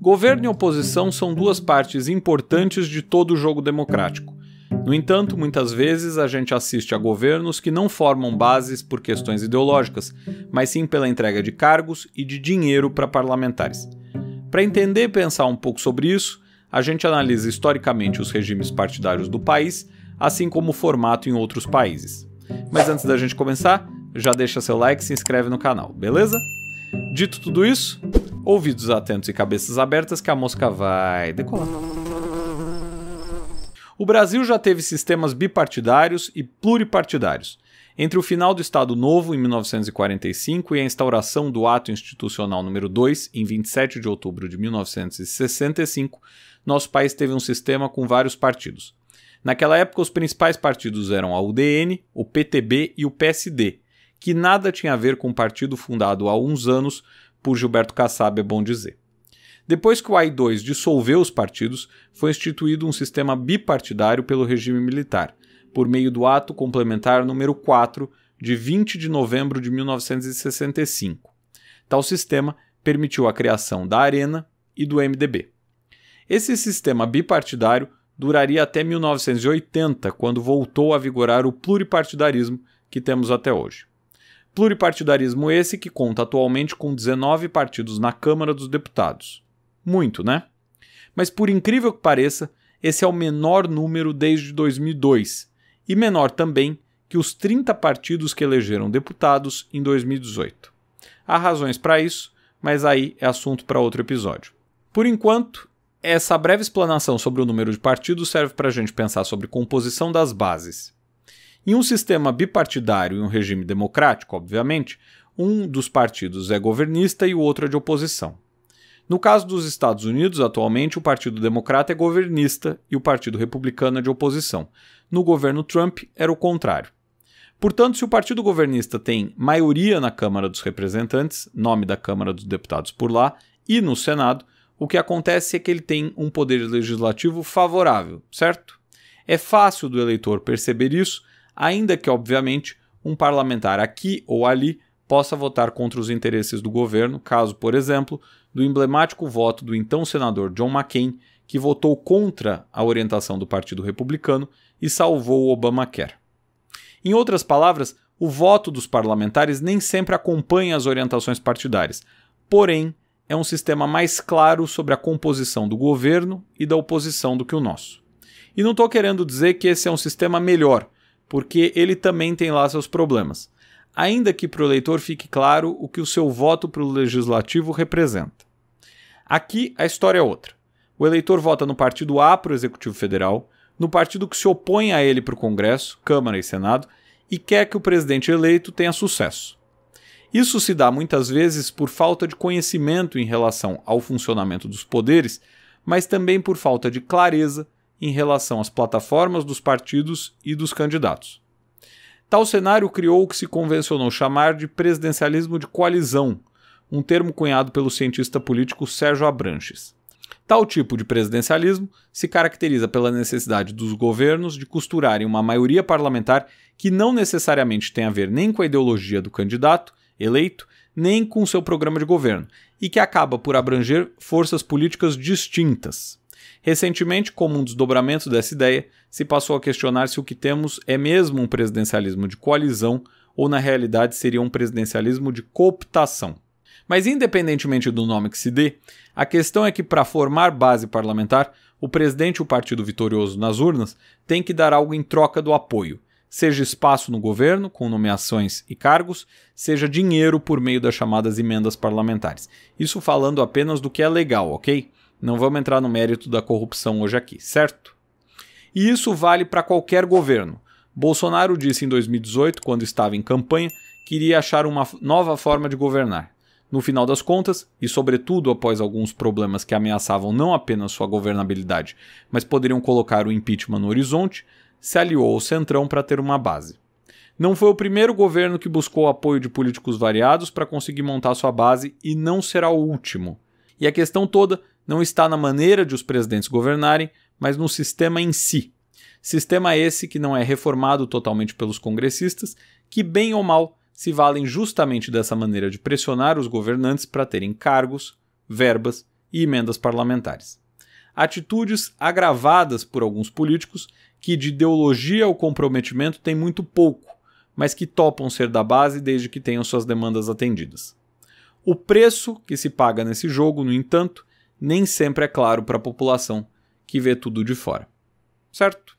Governo e oposição são duas partes importantes de todo o jogo democrático. No entanto, muitas vezes a gente assiste a governos que não formam bases por questões ideológicas, mas sim pela entrega de cargos e de dinheiro para parlamentares. Para entender e pensar um pouco sobre isso, a gente analisa historicamente os regimes partidários do país, assim como o formato em outros países. Mas antes da gente começar, já deixa seu like e se inscreve no canal, beleza? Dito tudo isso, Ouvidos atentos e cabeças abertas que a mosca vai decolar. O Brasil já teve sistemas bipartidários e pluripartidários. Entre o final do Estado Novo, em 1945, e a instauração do Ato Institucional número 2, em 27 de outubro de 1965, nosso país teve um sistema com vários partidos. Naquela época, os principais partidos eram a UDN, o PTB e o PSD, que nada tinha a ver com o partido fundado há uns anos por Gilberto Kassab, é bom dizer. Depois que o AI-2 dissolveu os partidos, foi instituído um sistema bipartidário pelo regime militar, por meio do Ato Complementar número 4, de 20 de novembro de 1965. Tal sistema permitiu a criação da Arena e do MDB. Esse sistema bipartidário duraria até 1980, quando voltou a vigorar o pluripartidarismo que temos até hoje. Pluripartidarismo esse que conta atualmente com 19 partidos na Câmara dos Deputados. Muito, né? Mas por incrível que pareça, esse é o menor número desde 2002 e menor também que os 30 partidos que elegeram deputados em 2018. Há razões para isso, mas aí é assunto para outro episódio. Por enquanto, essa breve explanação sobre o número de partidos serve para a gente pensar sobre composição das bases em um sistema bipartidário e um regime democrático, obviamente, um dos partidos é governista e o outro é de oposição. No caso dos Estados Unidos, atualmente, o Partido Democrata é governista e o Partido Republicano é de oposição. No governo Trump, era o contrário. Portanto, se o Partido Governista tem maioria na Câmara dos Representantes, nome da Câmara dos Deputados por lá, e no Senado, o que acontece é que ele tem um poder legislativo favorável, certo? É fácil do eleitor perceber isso ainda que, obviamente, um parlamentar aqui ou ali possa votar contra os interesses do governo, caso, por exemplo, do emblemático voto do então senador John McCain, que votou contra a orientação do Partido Republicano e salvou o Obamacare. Em outras palavras, o voto dos parlamentares nem sempre acompanha as orientações partidárias, porém, é um sistema mais claro sobre a composição do governo e da oposição do que o nosso. E não estou querendo dizer que esse é um sistema melhor, porque ele também tem lá seus problemas. Ainda que para o eleitor fique claro o que o seu voto para o legislativo representa. Aqui a história é outra. O eleitor vota no partido A para o Executivo Federal, no partido que se opõe a ele para o Congresso, Câmara e Senado, e quer que o presidente eleito tenha sucesso. Isso se dá muitas vezes por falta de conhecimento em relação ao funcionamento dos poderes, mas também por falta de clareza em relação às plataformas dos partidos e dos candidatos. Tal cenário criou o que se convencionou chamar de presidencialismo de coalizão, um termo cunhado pelo cientista político Sérgio Abranches. Tal tipo de presidencialismo se caracteriza pela necessidade dos governos de costurarem uma maioria parlamentar que não necessariamente tem a ver nem com a ideologia do candidato eleito, nem com seu programa de governo, e que acaba por abranger forças políticas distintas. Recentemente, como um desdobramento dessa ideia, se passou a questionar se o que temos é mesmo um presidencialismo de coalizão ou na realidade seria um presidencialismo de cooptação. Mas independentemente do nome que se dê, a questão é que para formar base parlamentar, o presidente e o partido vitorioso nas urnas têm que dar algo em troca do apoio, seja espaço no governo, com nomeações e cargos, seja dinheiro por meio das chamadas emendas parlamentares. Isso falando apenas do que é legal, ok? Não vamos entrar no mérito da corrupção hoje aqui, certo? E isso vale para qualquer governo. Bolsonaro disse em 2018, quando estava em campanha, que iria achar uma nova forma de governar. No final das contas, e sobretudo após alguns problemas que ameaçavam não apenas sua governabilidade, mas poderiam colocar o impeachment no horizonte, se aliou ao Centrão para ter uma base. Não foi o primeiro governo que buscou apoio de políticos variados para conseguir montar sua base e não será o último. E a questão toda não está na maneira de os presidentes governarem, mas no sistema em si. Sistema esse que não é reformado totalmente pelos congressistas, que, bem ou mal, se valem justamente dessa maneira de pressionar os governantes para terem cargos, verbas e emendas parlamentares. Atitudes agravadas por alguns políticos que, de ideologia ou comprometimento, têm muito pouco, mas que topam ser da base desde que tenham suas demandas atendidas. O preço que se paga nesse jogo, no entanto, nem sempre é claro para a população que vê tudo de fora. Certo?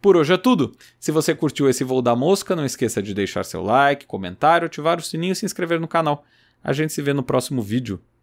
Por hoje é tudo. Se você curtiu esse voo da mosca, não esqueça de deixar seu like, comentário, ativar o sininho e se inscrever no canal. A gente se vê no próximo vídeo.